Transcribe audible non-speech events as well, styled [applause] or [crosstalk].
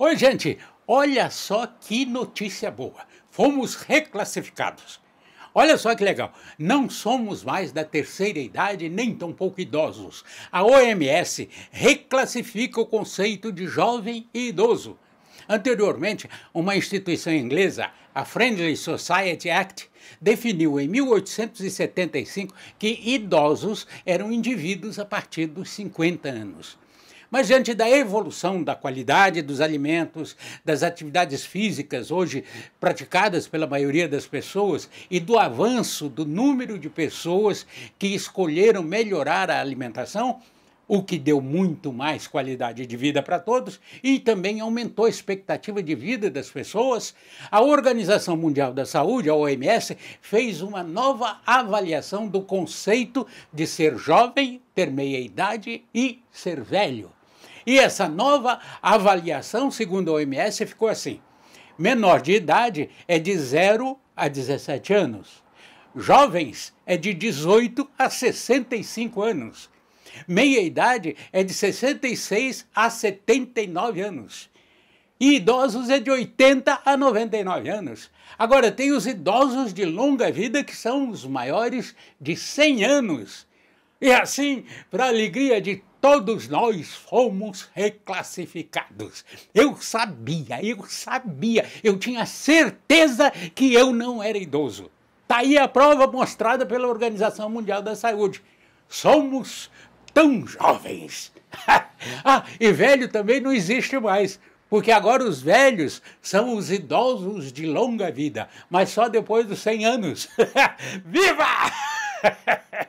Oi, gente, olha só que notícia boa. Fomos reclassificados. Olha só que legal, não somos mais da terceira idade nem tão pouco idosos. A OMS reclassifica o conceito de jovem e idoso. Anteriormente, uma instituição inglesa, a Friendly Society Act, definiu em 1875 que idosos eram indivíduos a partir dos 50 anos. Mas diante da evolução da qualidade dos alimentos, das atividades físicas hoje praticadas pela maioria das pessoas e do avanço do número de pessoas que escolheram melhorar a alimentação, o que deu muito mais qualidade de vida para todos e também aumentou a expectativa de vida das pessoas, a Organização Mundial da Saúde, a OMS, fez uma nova avaliação do conceito de ser jovem, ter meia idade e ser velho. E essa nova avaliação, segundo a OMS, ficou assim: menor de idade é de 0 a 17 anos, jovens é de 18 a 65 anos, meia idade é de 66 a 79 anos. E idosos é de 80 a 99 anos. Agora, tem os idosos de longa vida, que são os maiores de 100 anos. E assim, para alegria de todos nós fomos reclassificados. Eu sabia, eu sabia, eu tinha certeza que eu não era idoso. Está aí a prova mostrada pela Organização Mundial da Saúde. Somos tão jovens. [laughs] ah, e velho também não existe mais. Porque agora os velhos são os idosos de longa vida, mas só depois dos 100 anos. [laughs] Viva! [laughs]